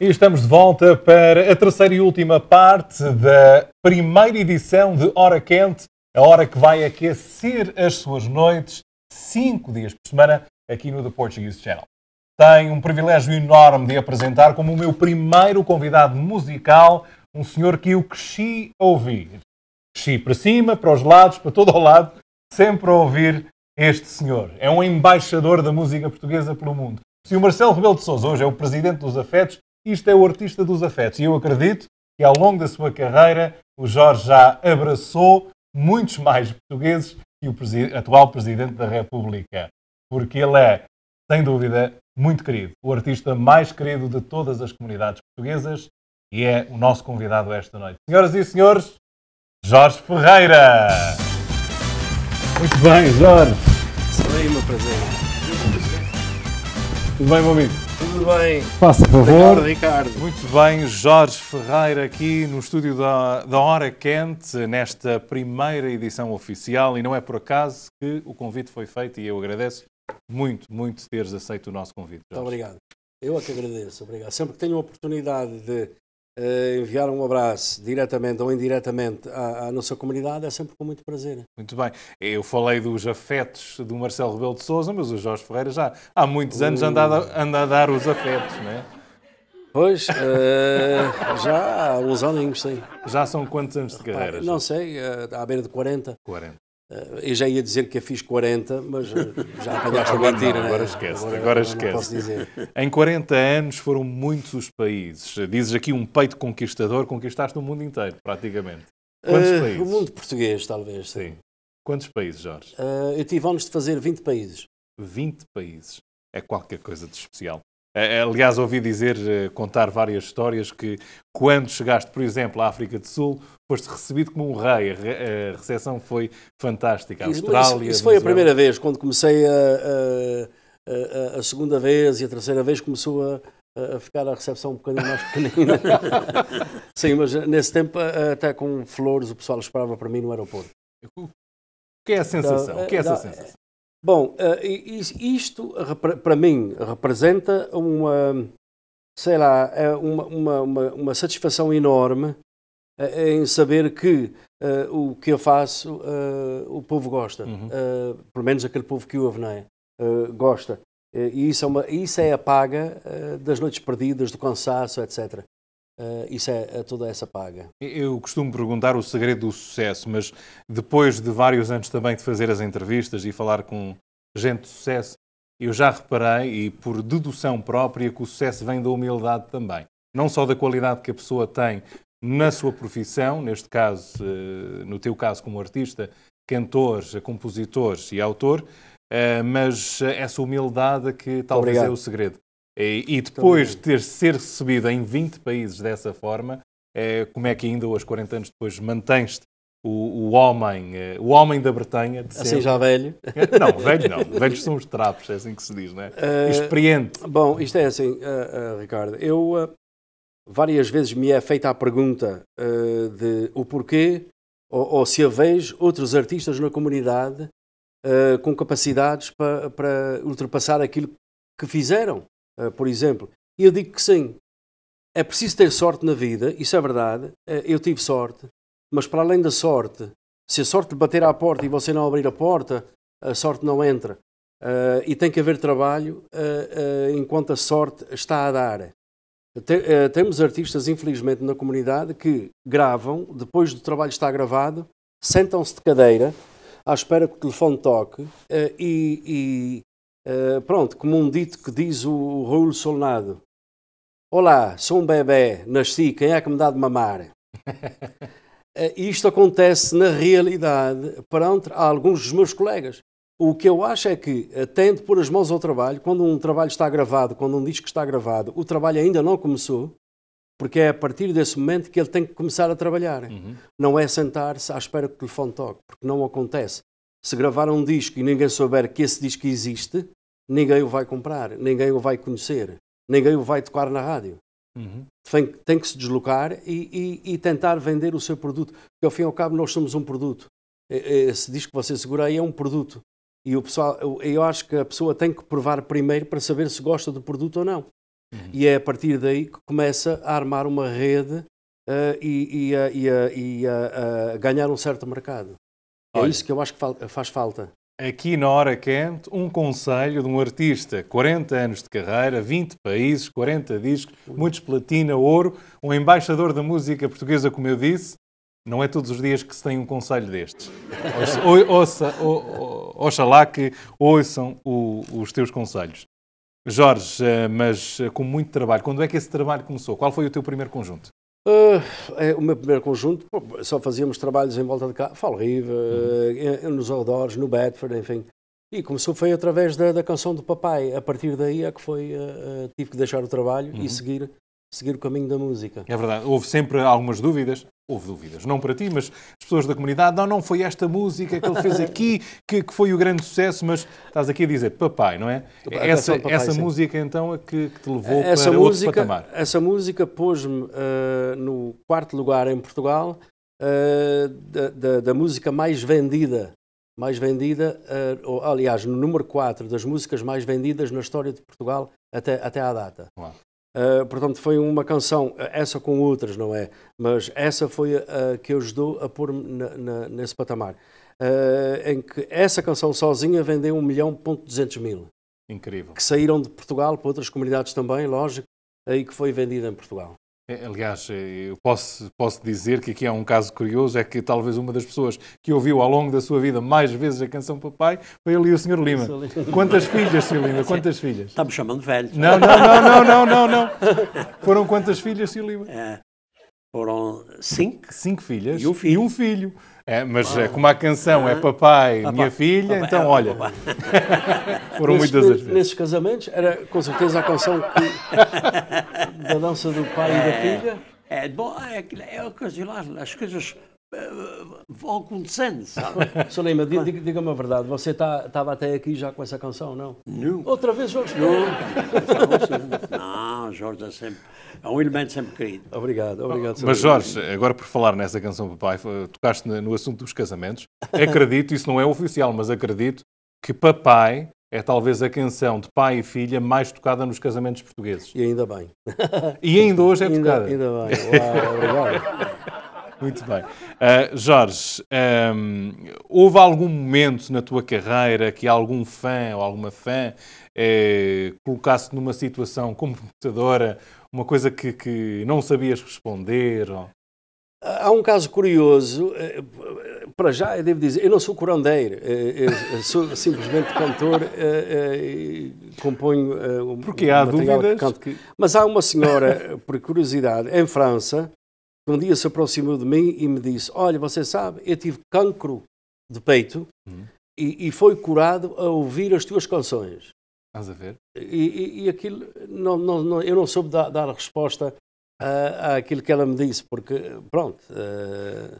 E estamos de volta para a terceira e última parte da primeira edição de Hora Quente, a hora que vai aquecer as suas noites, cinco dias por semana, aqui no The Portuguese Channel. Tenho um privilégio enorme de apresentar como o meu primeiro convidado musical um senhor que eu cresci a ouvir. Cresci para cima, para os lados, para todo o lado, sempre a ouvir este senhor. É um embaixador da música portuguesa pelo mundo. Se o Marcelo Rebelo de Sousa hoje é o presidente dos afetos, isto é o artista dos afetos e eu acredito que ao longo da sua carreira o Jorge já abraçou muitos mais portugueses que o presi atual Presidente da República, porque ele é, sem dúvida, muito querido, o artista mais querido de todas as comunidades portuguesas e é o nosso convidado esta noite. Senhoras e senhores, Jorge Ferreira! Muito bem, Jorge! Isso aí, meu prazer. Tudo bem, meu amigo? Tudo bem. Faça favor. Obrigado, Ricardo. Muito bem, Jorge Ferreira aqui no estúdio da, da Hora Quente, nesta primeira edição oficial, e não é por acaso que o convite foi feito e eu agradeço muito, muito teres aceito o nosso convite. Jorge. Muito obrigado. Eu é que agradeço, obrigado. Sempre que tenho a oportunidade de eh, enviar um abraço, diretamente ou indiretamente, à, à, nossa comunidade, é sempre com muito prazer. Muito bem. Eu falei dos afetos do Marcelo Rebelo de Souza, mas o Jorge Ferreira já há muitos anos anda, a, anda a dar os afetos, não é? Pois, uh, já há uns aninhos, sim. Já são quantos anos de carreira? Não sei, eh, à beira de 40. 40. Ah, eu já ia dizer que a fiz 40, mas ah, já apanhaste a mentira. É? Agora esquece, agora, agora esquece. Em 40 anos foram muitos os países. Dizes aqui um peito conquistador, conquistaste o mundo inteiro, praticamente. Quantos uh, países? O mundo português, talvez. Sim. Quantos países, Jorge? Uh, eu tive anos de fazer 20 países. 20 países. É qualquer coisa de especial. Eh, eh, aliás, ouvi dizer, eh, contar várias histórias, que quando chegaste, por exemplo, à África do Sul, foste recebido como um rei. A recepção foi fantástica. A Austrália. Isso, isso foi a primeira vez, quando comecei a, a, a, segunda vez e a terceira vez, começou a, a ficar a recepção um bocadinho mais pequenina. Sim, mas nesse tempo, até com flores, o pessoal esperava para mim no aeroporto. O que é a sensação? Então, o que é essa sensação? Bom, eh, isto para mim representa uma, sei lá, é uma, uma, uma, uma satisfação enorme eh, em saber que eh, o que eu faço o povo gosta, uhum. pelo menos aquele povo que ouve, não é? gosta. e isso é, uma, isso é a paga das noites perdidas, do cansaço, etc. Uh, isso é, é, toda essa paga. Eu costumo perguntar o segredo do sucesso, mas depois de vários anos também de fazer as entrevistas e falar com gente de sucesso, eu já reparei, e por dedução própria, que o sucesso vem da humildade também. Não só da qualidade que a pessoa tem na sua profissão, neste caso, eh, no teu caso como artista, cantor, compositor e autor, eh, mas essa humildade que talvez Obrigado. é o segredo. Eh, e, e depois de ter ser recebido em 20 países dessa forma, é, como é que ainda hoje, 40 anos depois, mantens-te o, o, homem, eh, o homem da Bretanha. De assim ser... já velho? Não, velho não. Velhos são os trapos, é assim que se diz, não é? Uh, Experiente. Bom, isto é assim, uh, uh, Ricardo. Eu, várias vezes me é feita a pergunta de o porquê ou, ou, se eu vejo outros artistas na comunidade com capacidades para ultrapassar aquilo que fizeram. Ah, por exemplo. E eu digo que sim. É preciso ter sorte na vida, isso é verdade. Ah, eu tive sorte, mas para além da sorte, se a sorte bater à porta e você não abrir a porta, a sorte não entra. Ah, e tem que haver trabalho enquanto a sorte está a dar. temos artistas, infelizmente, na comunidade que gravam, depois do trabalho estar gravado, sentam-se de cadeira à espera que o telefone toque e, eh, pronto, como um dito que diz o, Raul Solnado. Olá, sou um bebê, nasci, quem é que me dá de mamar? uh, isto acontece na realidade perante alguns dos meus colegas. O que eu acho é que tendo por as mãos ao trabalho, quando um trabalho está gravado, quando um disco está gravado, o trabalho ainda não começou, porque é a partir desse momento que ele tem que começar a trabalhar. Uhum. Não é sentar-se à espera que o telefone toque, porque não acontece. Se gravar um disco e ninguém souber que esse disco existe, ninguém o vai comprar, ninguém o vai conhecer, ninguém o vai tocar na rádio. Uhum. Tem, tem, que se deslocar e, e, e, tentar vender o seu produto, porque ao fim e ao cabo nós somos um produto. Se diz que você segura aí é um produto. E o pessoal, eu, acho que a pessoa tem que provar primeiro para saber se gosta do produto ou não. Uhum. E é a partir daí que começa a armar uma rede uh, e, e, a, e a, a, a ganhar um certo mercado. É Olha, é isso que eu acho que faz falta. Aqui na Hora Quente, um conselho de um artista, 40 anos de carreira, 20 países, 40 discos, muitos platina, ouro, um embaixador da música portuguesa, como eu disse. Não é todos os dias que se tem um conselho destes. Ouça, ou, oxalá que ouçam o, os teus conselhos. Jorge, eh, mas eh, com muito trabalho, quando é que esse trabalho começou? Qual foi o teu primeiro conjunto? Uh, é, o meu primeiro conjunto, só fazíamos trabalhos em volta de cá, Fall River, uhum. uh, nos arredores, no Bedford, enfim. E começou foi através da, da, canção do papai. A partir daí é que foi, uh, tive que deixar o trabalho uhum. e seguir, seguir o caminho da música. É verdade. Houve sempre algumas dúvidas houve dúvidas. Não para ti, mas as pessoas da comunidade. Não, não foi esta música que ele fez aqui que, que foi o grande sucesso, mas estás aqui a dizer papai, não é? Essa, papai, essa música então é que, que te levou essa para música, outro patamar. Essa música pôs-me uh, no quarto lugar em Portugal uh, da, da, da, música mais vendida. Mais vendida, uh, ou, aliás, no número 4 das músicas mais vendidas na história de Portugal até, até à data. Uau. Ah, portanto, foi uma canção, ah, essa com outras, não é? Mas essa foi a, que ajudou a pôr-me nesse patamar. Uh, em que essa canção sozinha vendeu 1 milhão ponto 200 mil. Incrível. Que saíram de Portugal para outras comunidades também, lógico, aí que foi vendida em Portugal. É, aliás, é, eu posso, posso dizer que aqui há um caso curioso, é que talvez uma das pessoas que ouviu ao longo da sua vida mais vezes a canção Papai foi ali o Sr. Lima. Quantas filhas, Sr. Lima? Quantas filhas? Está-me chamando velho. Não, não, não, não, não, não, Foram quantas filhas, Sr. Lima? É, foram cinco. Cinco filhas. E um filho. E um filho. É, mas é ah, como a canção ah, é papai, papai, minha filha, papai, então olha. foram muitas as vezes. Nesses casamentos era com certeza a canção que. da dança do pai é, e da é. filha? É, bom, é, é ocasionar, as coisas eh, vão acontecendo, sabe? Sr. diga-me diga a verdade, você estava tá, até aqui já com essa canção, não? Não. Outra vez Jorge Não, não Jorge é sempre, é um elemento sempre querido. Obrigado, obrigado. Mas Jorge, agora por falar nessa canção, papai, tocaste no assunto dos casamentos, acredito, isso não é oficial, mas acredito que papai é talvez a canção de pai e filha mais tocada nos casamentos portugueses. E ainda bem. E ainda hoje é tocada. Ainda, ainda bem. Uau, obrigado. Muito bem. Uh, Jorge, um, houve algum momento na tua carreira que algum fã ou alguma fã eh, colocasse numa situação computadora uma coisa que, que não sabias responder? Ou... Há um caso curioso. Eh, para já, eu devo dizer, eu não sou curandeiro, eh, sou simplesmente cantor eh, eh, e componho. Porque há dúvidas. Que... Mas há uma senhora, por curiosidade, em França, que um dia se aproximou de mim e me disse: Olha, você sabe, eu tive cancro de peito uhum. e, e foi curado a ouvir as tuas canções. Estás a ver? E, e, e aquilo, não, não, não, eu não soube dar, dar resposta uh, àquilo que ela me disse, porque, pronto, uh,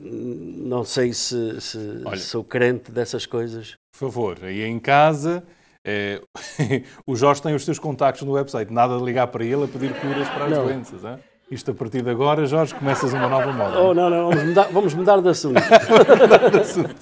não sei se, se Olha, sou crente dessas coisas. Por favor, aí em casa, é, o Jorge tem os seus contactos no website. Nada de ligar para ele a pedir curas para as não. doenças. Isto a partir de agora, Jorge, começas uma nova moda. Oh, não, não, vamos mudar, vamos mudar de assunto. mudar de assunto.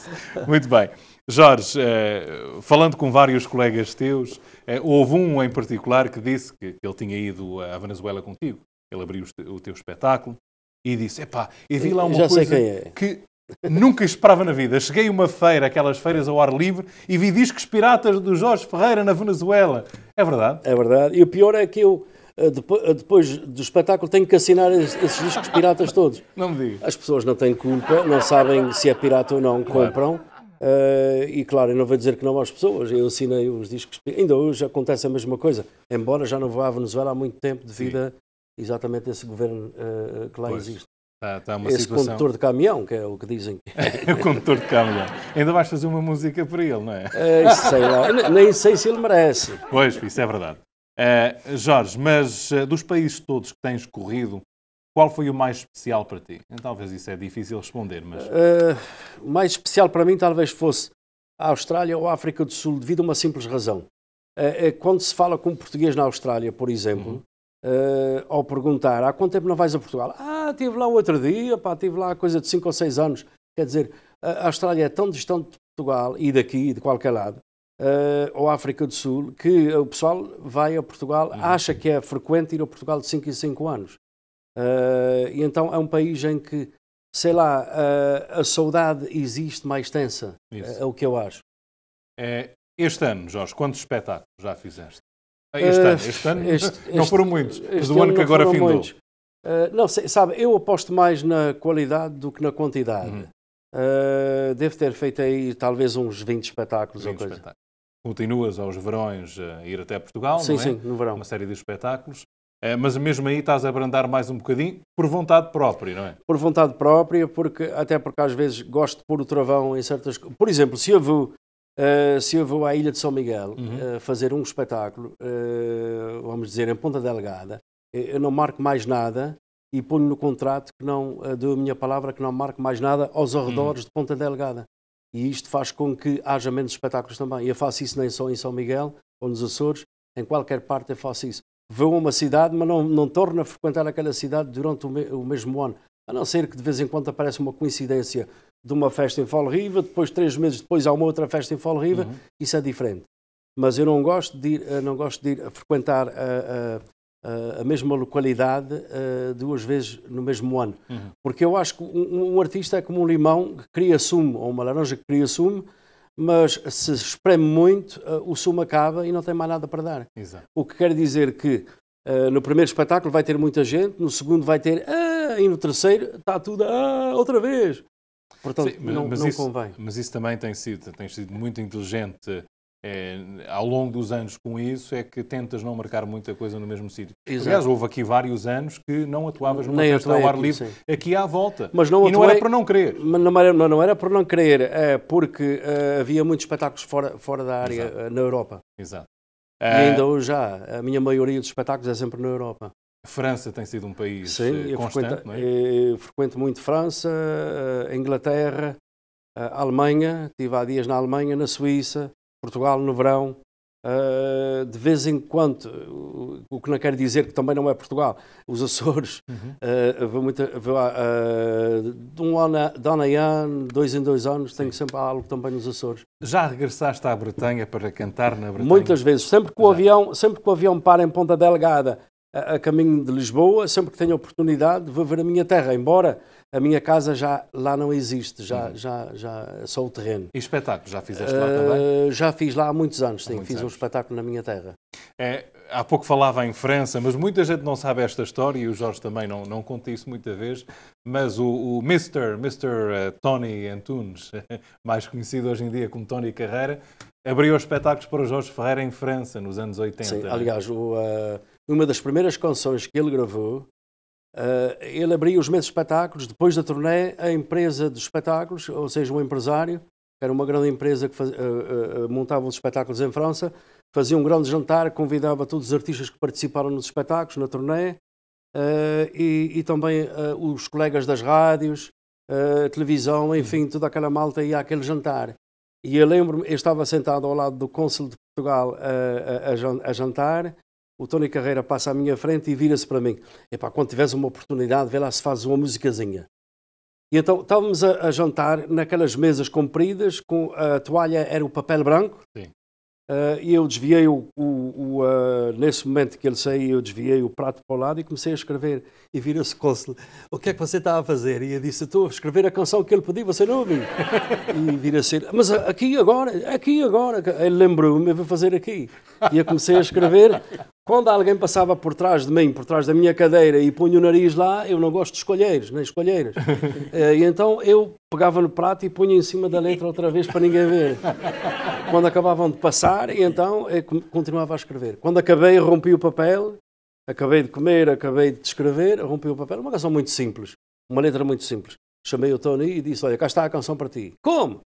Muito bem. Jorge, eh, falando com vários colegas teus, eh, houve um em particular que disse que ele tinha ido à Venezuela contigo. Ele abriu o teu espetáculo e disse: Epá, e vi lá uma Já coisa é. que nunca esperava na vida. Cheguei uma feira, aquelas feiras ao ar livre, e vi discos piratas do Jorge Ferreira na Venezuela. É verdade? É verdade. E o pior é que eu. Eh, eh, depois do espetáculo, tenho que assinar esses discos piratas todos. Não me diga. As pessoas não têm culpa, não sabem se é pirata ou não, claro. compram. Uh, e claro, eu não vou dizer que não às pessoas, eu assinei os discos. Ainda hoje acontece a mesma coisa, embora já não vá à Venezuela há muito tempo devido exatamente esse governo uh, que lá pois. existe. Está, está uma Esse situação... condutor de caminhão, que é o que dizem. É. o condutor de caminhão. Ainda vais fazer uma música para ele, não é? é sei lá, nem sei se ele merece. Pois, isso é verdade. Uh, Jorge, mas uh, dos países todos que tens corrido, qual foi o mais especial para ti? Então, talvez isso é difícil responder, mas... Uh, o mais especial para mim talvez fosse a Austrália ou a África do Sul, devido a uma simples razão. quando se fala com português na Austrália, por exemplo, uhum uh, ao perguntar há quanto tempo não vais a Portugal? Ah, estive lá o outro dia, pá, estive lá há coisa de 5 ou 6 anos. Quer dizer, a Austrália é tão distante de Portugal e daqui, de qualquer lado, uh, ou África do Sul, que o pessoal vai a Portugal, uhum. acha que é frequente ir a Portugal de 5 em 5 anos. Uh, e então é um país em que, sei lá, uh, a saudade existe mais tensa, é, é, o que eu acho. É, este ano, Jorge, quantos espetáculos já fizeste? Ah, este ah, ano, este ano este, não foram muitos, mas do ano que agora findou. Muitos. Uh, não, sabe, eu aposto mais na qualidade do que na quantidade. Uhum. Uh, devo ter feito aí talvez uns 20 espetáculos 20 ou coisa. Espetáculos. Continuas aos verões a ir até Portugal, sim, não é? Sim, no verão. Uma série de espetáculos. Uh, mas mesmo aí estás a abrandar mais um bocadinho por vontade própria, não é? Por vontade própria, porque até porque às vezes gosto de pôr o travão em certas coisas. Por exemplo, se eu vou... Uh, se eu vou à Ilha de São Miguel uhum. uh, fazer um espetáculo, uh, vamos dizer, em Ponta Delgada, eu não marco mais nada e ponho no contrato que não, dou a minha palavra que não marco mais nada aos uhum. arredores uhum. de Ponta Delgada. E isto faz com que haja menos espetáculos também. Eu faço isso nem só em São Miguel ou nos Açores, em qualquer parte eu faço isso. Vou a uma cidade, mas não, não torno a frequentar aquela cidade durante o, me o mesmo ano. A não ser que de vez em quando apareça uma coincidência de uma festa em Fall Riva, depois três meses depois há uma outra festa em Fall Riva, uhum. isso é diferente. Mas eu não gosto de ir, eh, não gosto de ir a frequentar a, eh, a, eh, a, mesma localidade duas vezes no mesmo ano. Uhum. Porque eu acho que um, um, artista é como um limão que cria sumo, ou uma laranja que cria sumo, mas se espreme muito, o sumo acaba e não tem mais nada para dar. Exato. O que quer dizer que Uh, no primeiro espetáculo vai ter muita gente, no segundo vai ter ah, e no terceiro está tudo ah, outra vez. Portanto, Sim, mas, não, mas não isso, convém. Mas isso também tem sido, tem sido muito inteligente é, ao longo dos anos com isso é que tentas não marcar muita coisa no mesmo sítio. Aliás, houve aqui vários anos que não atuavas numa Nem festa ao ar livre, aqui, aqui à volta. Mas não, e atuei, não era para não querer. Não era, não, era para não querer, é, porque eh, havia muitos espetáculos fora, fora da área, Exato. Eh, na Europa. Exato. e ainda hoje já, a minha maioria dos espetáculos é sempre na Europa. França tem sido um país Sim, eh, constante, frequento, não é? Eh, frequento muito França, eh, Inglaterra, Alemanha, estive há dias na Alemanha, na Suíça, Portugal no verão. de vez em quando, o que não quer dizer que também não é Portugal, os Açores, uhum. vou muito, vou, de um ano, de ano dois em dois anos, tenho sempre algo também nos Açores. Já regressaste à Bretanha para cantar na Bretanha? Muitas vezes, sempre que o, avião, sempre que o avião para em Ponta Delgada, a, caminho de Lisboa, sempre que tenho oportunidade, vou ver a minha terra, embora a minha casa já lá não existe, já, uhum. já, já é só o terreno. E espetáculo, já fizeste uh, lá também? Ah, já fiz lá há muitos anos, sim, muitos fiz anos. um espetáculo na minha terra. É, há pouco falava em França, mas muita gente não sabe esta história e o Jorge também não, não conta isso muita vez, mas o, o Mr. Mr. Eh, Tony Antunes, mais conhecido hoje em dia como Tony Carreira, abriu espetáculos para o Jorge Ferreira em França nos anos 80. Sim, né? aliás, o... Uh, uma das primeiras canções que ele gravou, Uh, ele abria os mesmos espetáculos, depois da turnê, a empresa de espetáculos, ou seja, um empresário, que era uma grande empresa que faz, uh, uh, montava os espetáculos em França, fazia um grande jantar, convidava todos os artistas que participaram nos espetáculos, na turnê, e, e, também os colegas das rádios, televisão, uhum. enfim, toda aquela malta ia àquele jantar. E eu lembro-me, eu estava sentado ao lado do cônsul de Portugal a, a jantar, o Tony Carreira passa à minha frente e vira-se para mim. Epá, quando tiveres uma oportunidade, vê lá se fazes uma musicazinha. E então estávamos a, a jantar naquelas mesas compridas, com a toalha era o papel branco. Sim. Uh, e eu desviei o, o, o uh, nesse momento que ele saiu, eu desviei o prato para o lado e comecei a escrever. E vira-se cônsul, o que é que você está a fazer? E eu disse, estou a escrever a canção que ele pediu, você não ouviu? e vira-se, mas aqui agora, aqui agora, ele lembrou-me, eu vou fazer aqui. E eu comecei a escrever quando alguém passava por trás de mim, por trás da minha cadeira e punha o nariz lá, eu não gosto de escolheiros, nem escolheiras. Eh, e então eu pegava no prato e punha em cima da letra outra vez para ninguém ver. Quando acabavam de passar, e então eu eh, continuava a escrever. Quando acabei, rompi o papel, acabei de comer, acabei de escrever, rompi o papel. Uma canção muito simples, uma letra muito simples. Chamei o Tony e disse: Olha, cá está a canção para ti. Como?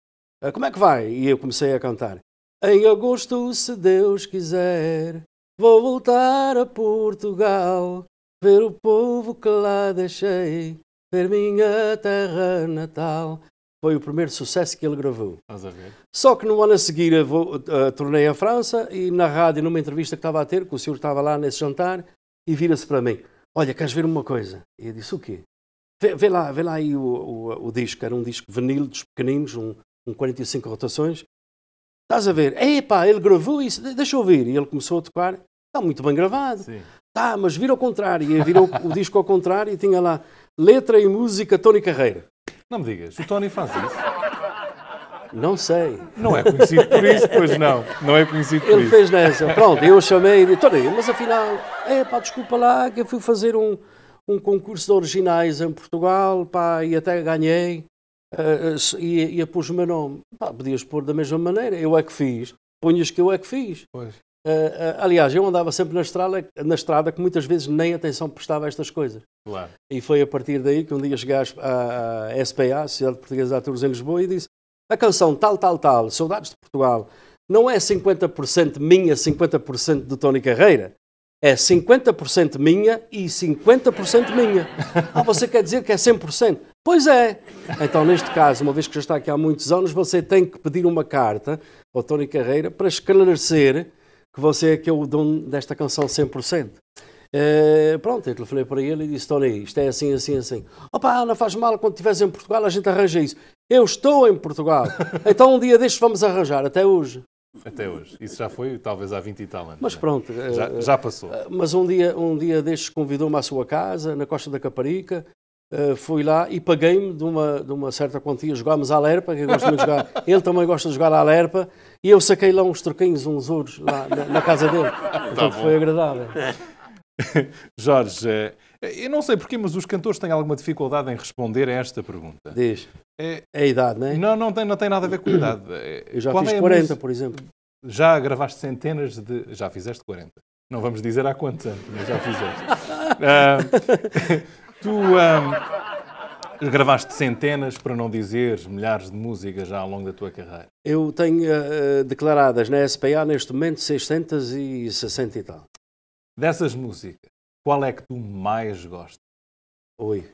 Eh, como é que vai? E eu comecei a cantar. Em agosto, se Deus quiser, Vou voltar a Portugal, ver o povo que lá deixei, ver minha terra natal. Foi o primeiro sucesso que ele gravou. a ver? Só que no ano a seguir eu vou, uh, tornei a França e na rádio, numa entrevista que estava a ter, que o senhor estava lá nesse jantar, e vira-se para mim: Olha, queres ver uma coisa? E eu disse: O quê? Vê, vê lá, vê lá aí o, o, o, disco. Era um disco vinil dos pequeninos, um, um 45 rotações. Estás a ver? Epá, ele gravou isso, deixa eu ouvir. E ele começou a tocar está muito bem gravado. Sim. Tá, mas vira ao contrário. E virou o disco ao contrário e tinha lá letra e música Tony Carreira. Não me digas, o Tony faz isso. Não sei. Não é conhecido por isso, pois não. Não é conhecido por Ele isso. Ele fez nessa. Pronto, eu chamei e Tony, mas afinal, é pá, desculpa lá, que eu fui fazer um, um concurso de originais em Portugal, pá, e até ganhei, uh, e, e pus o meu nome. Pá, podias pôr da mesma maneira, eu é que fiz. Ponhas que eu é que fiz. Pois. Uh, aliás, eu andava sempre na estrada, na estrada que muitas vezes nem atenção prestava a estas coisas. Claro. E foi a partir daí que um dia cheguei à, à SPA, Sociedade Portuguesa de Atores em Lisboa, e disse: a canção tal, tal, tal, Saudades de Portugal, não é 50% minha, 50% do Tony Carreira. É 50% minha e 50% minha. Ah, você quer dizer que é 100%? Pois é. Então, neste caso, uma vez que já está aqui há muitos anos, você tem que pedir uma carta ao Tony Carreira para esclarecer que você é que é o dono desta canção 100%. Uh, eh, pronto, eu telefonei para ele e disse: Tony, isto é assim, assim, assim. Opa, não faz mal, quando estiveres em Portugal a gente arranja isso. Eu estou em Portugal, então um dia destes vamos arranjar, até hoje. Até hoje. Isso já foi talvez há 20 e tal anos. Mas né? pronto. Né? Já, eh, já, passou. Eh, mas um dia, um dia destes convidou-me à sua casa, na Costa da Caparica, Uh, fui lá e paguei-me de uma, de uma certa quantia. Jogámos à Lerpa, que eu gosto muito de jogar. Ele também gosta de jogar à Lerpa. E eu saquei lá uns troquinhos, uns ouros, lá na, na casa dele. Tá então foi agradável. Jorge, eh, eu não sei porquê, mas os cantores têm alguma dificuldade em responder a esta pergunta. Diz. É, é a idade, não é? Não, não tem, não tem nada a ver com a idade. Eh, eu já Qual fiz é 40, por exemplo. Já gravaste centenas de. Já fizeste 40. Não vamos dizer há quantos anos, mas já fizeste. uh, Tu um, gravaste centenas, para não dizer milhares de músicas já ao longo da tua carreira. Eu tenho uh, declaradas na SPA neste momento 660 e tal. Dessas músicas, qual é que tu mais gostas? Oi,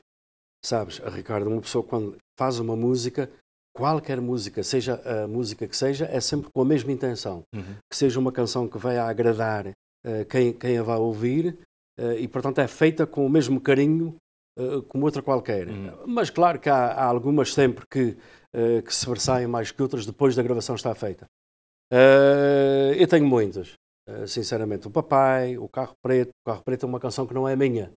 sabes, Ricardo, uma pessoa quando faz uma música, qualquer música, seja a música que seja, é sempre com a mesma intenção. Uhum. Que seja uma canção que venha agradar uh, quem, quem a vai ouvir uh, e, portanto, é feita com o mesmo carinho eh, como outra qualquer. Uhum. Mas claro que há, há algumas sempre que, uh, que se versaem mais que outras depois da gravação estar feita. Uh, eu tenho muitas, sinceramente. O Papai, O Carro Preto. O Carro Preto é uma canção que não é minha.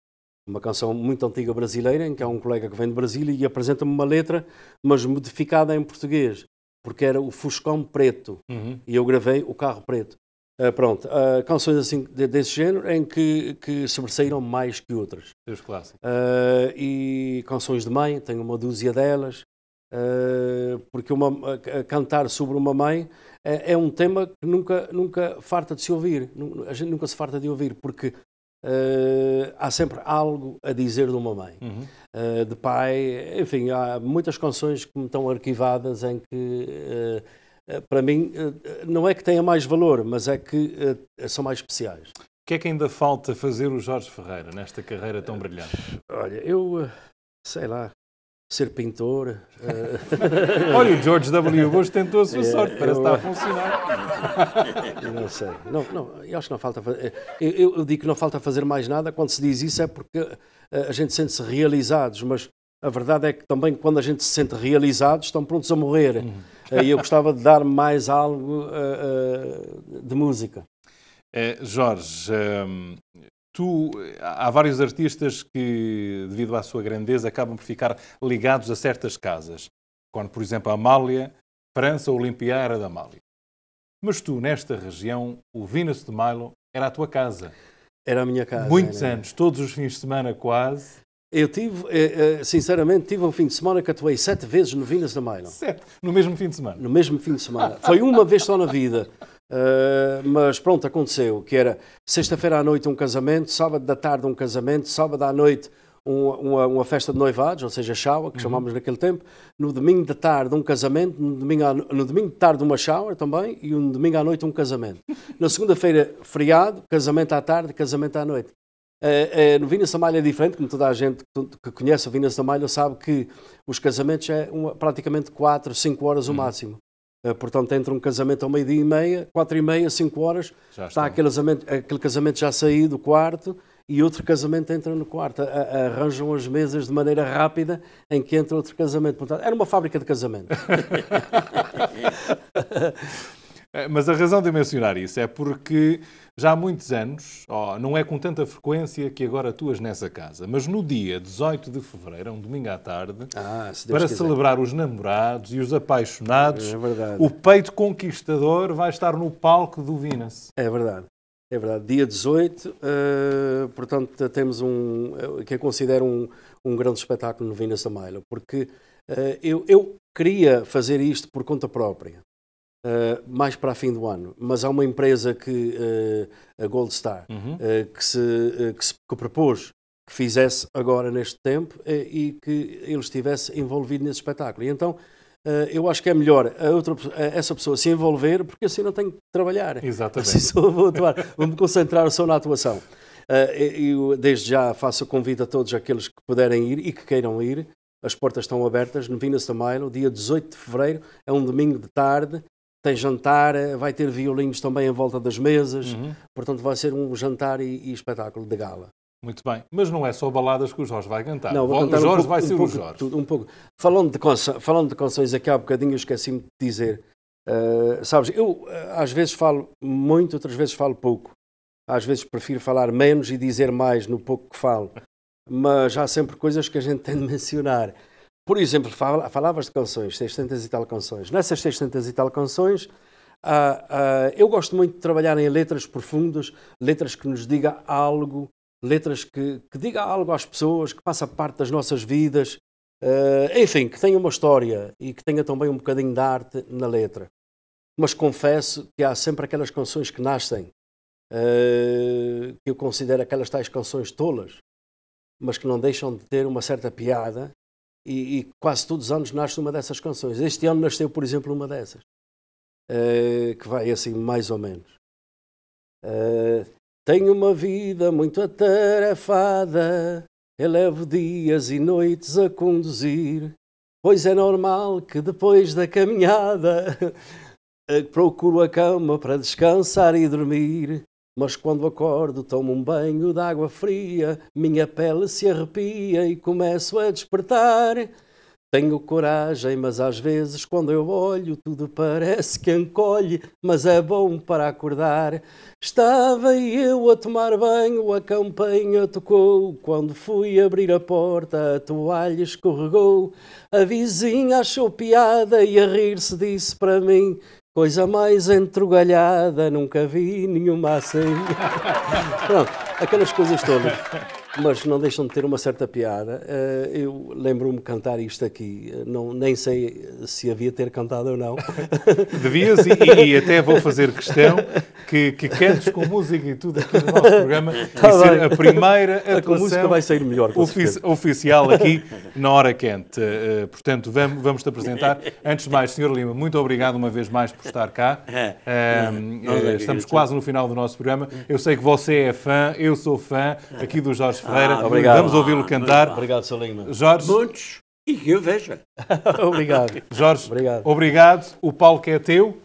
Uma canção muito antiga brasileira, em que há um colega que vem de Brasília e apresenta-me uma letra, mas modificada em português, porque era o Fuscão Preto. Uhum. E eu gravei O Carro Preto. Uh, pronto, uh, canções assim de, desse género em que, que sobressaíram mais que outras. Os clássicos. Uh, e canções de mãe, tenho uma dúzia delas, porque uma, cantar sobre uma mãe é, é, um tema que nunca, nunca farta de se ouvir, a gente nunca se farta de ouvir, porque há sempre algo a dizer de uma mãe, uhum. de pai, enfim, há muitas canções que estão arquivadas em que eh, para mim, eh, eh, não é que tenha mais valor, mas é que são mais especiais. O que é que ainda falta fazer o Jorge Ferreira nesta carreira tão brilhante? Olha, eu sei lá, ser pintor. Olha, o George W. Bush tentou a sua sorte, parece eu, que está a funcionar. não sei, não, não, eu acho que não falta fazer. Eu, eu, digo que não falta fazer mais nada, quando se diz isso é porque a gente sente-se realizados, mas a verdade é que também quando a gente se sente realizados, estão prontos a morrer. Uhum. E eu gostava de dar mais algo eh, eh, de música. Eh, Jorge, ehm, tu, há vários artistas que, devido à sua grandeza, acabam por ficar ligados a certas casas. Quando, por exemplo, a Amália, França, Olimpia era da Amália. Mas tu, nesta região, o Venus de Milo era a tua casa. Era a minha casa. Muitos era. anos, todos os fins de semana quase. Eu tive, eh, eh, sinceramente, tive um fim de semana que atuei sete vezes no Vinas da Maio. Sete? No mesmo fim de semana? No mesmo fim de semana. Foi uma vez só na vida. Uh, mas pronto, aconteceu, que era sexta-feira à noite um casamento, sábado da tarde um casamento, sábado à noite uma, uma, festa de noivados, ou seja, shower, que uhum. chamámos naquele tempo, no domingo da tarde um casamento, no domingo, à, no domingo de tarde uma shower também e no um domingo à noite um casamento. Na segunda-feira, feriado, casamento à tarde, casamento à noite. Uh, uh, no Vinha Samalha é diferente, como toda a gente que conhece o Vinha Samalha sabe que os casamentos é uma, praticamente 4, 5 horas uhum. o máximo. Uh, portanto, entre um casamento ao meio-dia e meia, 4 e meia, 5 horas, já está aquele casamento, aquele casamento já saído do quarto e outro casamento entra no quarto. A, a, arranjam as mesas de maneira rápida em que entra outro casamento. Portanto, era uma fábrica de casamento. É, mas a razão de mencionar isso é porque já há muitos anos, oh, não é com tanta frequência que agora atuas nessa casa, mas no dia 18 de fevereiro, um domingo à tarde, ah, para quiser. celebrar os namorados e os apaixonados, é o peito conquistador vai estar no palco do Vinas. É verdade. É verdade, dia 18, uh, eh, portanto, temos um, eh, que eu considero um, um grande espetáculo no Venus da porque uh, eu, eu queria fazer isto por conta própria, eh, mais para a fim do ano, mas há uma empresa que, uh, a Gold Star, uhum. uh, que, se, que se que propôs que fizesse agora neste tempo e que ele estivesse envolvido nesse espetáculo. E então eu acho que é melhor a outra, a essa pessoa se envolver, porque assim não tenho que trabalhar. Exatamente. Assim só vou atuar, me concentrar só na atuação. eu desde já faço o convite a todos aqueles que puderem ir e que queiram ir. As portas estão abertas no Vinas da Milo, dia 18 de fevereiro, é um domingo de tarde, tem jantar, eh, vai ter violinos também em volta das mesas, uhum. portanto vai ser um jantar e, e, espetáculo de gala. Muito bem, mas não é só baladas que o Jorge vai cantar. Não, vou cantar o Jorge um pouco, vai ser um pouco, o Jorge. Tudo, um pouco. Falando de, conceitos, falando de canções aqui há um bocadinho, esqueci-me de dizer. Uh, sabes, eu eh, às vezes falo muito, outras vezes falo pouco. Às vezes prefiro falar menos e dizer mais no pouco que falo. Mas há sempre coisas que a gente tem de mencionar. Por exemplo, falavas de canções, 600 e tal canções. Nessas 600 e tal canções, Uh, uh, eu gosto muito de trabalhar em letras profundas, letras que nos diga algo, letras que, que diga algo às pessoas, que faça parte das nossas vidas, uh, enfim, que tenha uma história e que tenha também um bocadinho de arte na letra. Mas confesso que há sempre aquelas canções que nascem, que eu considero aquelas tais canções tolas, mas que não deixam de ter uma certa piada e, e, quase todos os anos nasce uma dessas canções. Este ano nasceu, por exemplo, uma dessas, uh, que vai assim, mais ou menos. Uh, tenho uma vida muito atarefada, elevo dias e noites a conduzir, pois é normal que depois da caminhada eh, procuro a cama para descansar e dormir. Mas quando acordo, tomo um banho de água fria, minha pele se arrepia e começo a despertar. Tenho coragem, mas às vezes quando eu olho, tudo parece que encolhe, mas é bom para acordar. Estava eu a tomar banho, a campanha tocou. Quando fui abrir a porta, a toalha escorregou. A vizinha achou piada e a rir-se disse para mim: Coisa mais entregalhada, nunca vi nenhuma assim. Pronto, aquelas coisas todas mas não deixam de ter uma certa piada. Eh, eu lembro-me cantar isto aqui, eh, não, nem sei se havia ter cantado ou não. Devias, e, e até vou fazer questão que, que cantes com música e tudo aqui no nosso programa tá e ser a primeira atuação a vai sair melhor, ofi oficial aqui na Hora Quente. Eh, portanto, vamos, vamos te apresentar. Antes de mais, Sr. Lima, muito obrigado uma vez mais por estar cá. Ehm, é estamos quase no final do nosso programa. Eu sei que você é fã, eu sou fã aqui do Jorge Ferreira. Ah, obrigado. Vamos ouvi-lo cantar. Obrigado, Sr. Lima. Jorge. Muitos. E que eu veja. obrigado. Jorge, obrigado. obrigado. O palco é teu.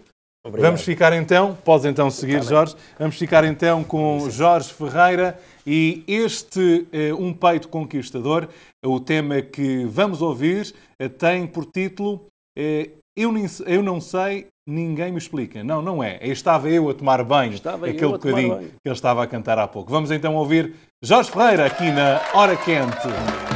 Obrigado. Vamos ficar então, podes então seguir, tá Jorge. Vamos ficar então com Jorge Ferreira e este eh, Um Peito Conquistador. O tema que vamos ouvir eh, tem por título eh, Eu, eu Não Sei Ninguém me explica. Não, não é. Estava eu a tomar banho estava aquele bocadinho que ele estava a cantar há pouco. Vamos então ouvir Jorge Ferreira aqui na Hora Quente.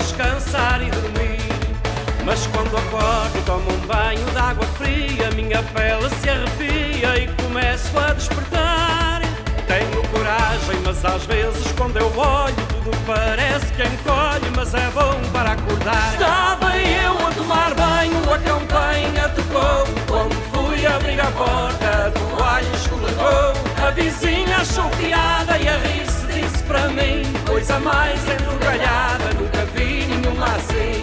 descansar e dormir. Mas quando acordo, tomo um banho de água fria, minha pele se arrepia e começo a despertar. Tenho coragem, mas às vezes quando eu olho, tudo parece que encolhe, mas é bom para acordar. Estava eu a tomar banho, a campanha tocou. Quando fui abrir a porta, do alho escorregou, a vizinha choqueada e a rir pra mim Coisa mais enrugalhada Nunca vi nenhuma assim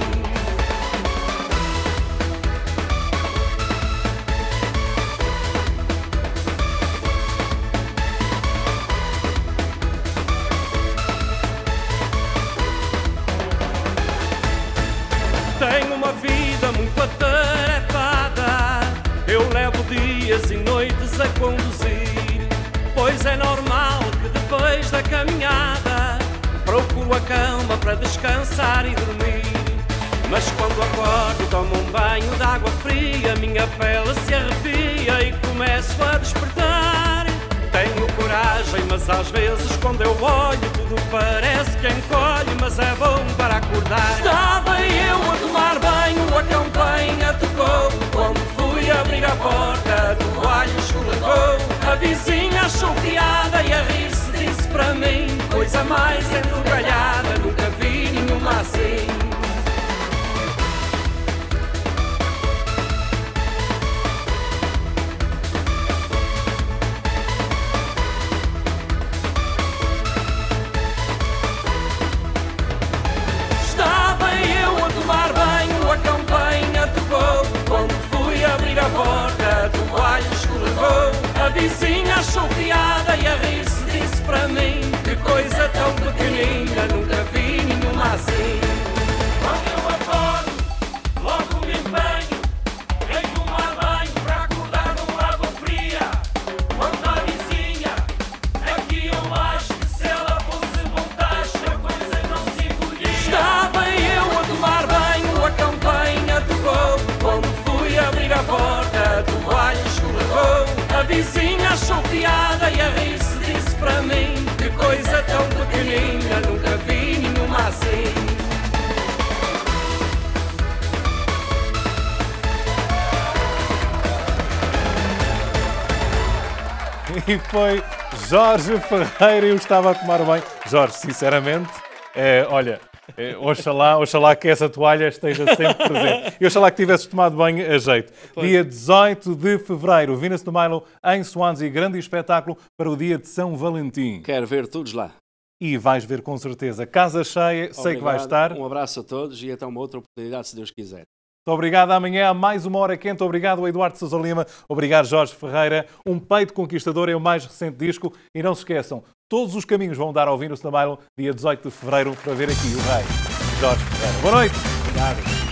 Tenho uma vida muito atarefada Eu levo dias e noites a contar cama para descansar e dormir. Mas quando acordo, tomo um banho de água fria, minha pele se arrepia e começo a despertar. Tenho coragem, mas às vezes quando eu olho, tudo parece que encolhe, mas é bom para acordar. Estava eu a tomar banho, a campanha tocou. Quando fui abrir a porta, do alho escorregou. A vizinha choqueada e a rir pra mim, coisa mais enrugalhada, é nunca vi nenhuma assim. pra mim. E foi Jorge Ferreira. Eu estava a tomar bem. Jorge, sinceramente, é, olha, eh, oxalá, oxalá que essa toalha esteja sempre presente. E oxalá que tivesses tomado bem a jeito. Pois. Dia 18 de fevereiro, Vina-se do Milo em Swansea. Grande espetáculo para o dia de São Valentim. Quero ver todos lá. E vais ver com certeza. Casa cheia, Obrigado. sei que vai estar. Um abraço a todos e até uma outra oportunidade, se Deus quiser. Muito obrigado. Amanhã mais uma hora quente. Obrigado, Eduardo Sousa Lima. Obrigado, Jorge Ferreira. Um peito conquistador é o mais recente disco. E não se esqueçam, todos os caminhos vão dar ao Vinus da Milo, dia 18 de fevereiro, para ver aqui o rei Jorge Ferreira. Boa noite. Obrigado.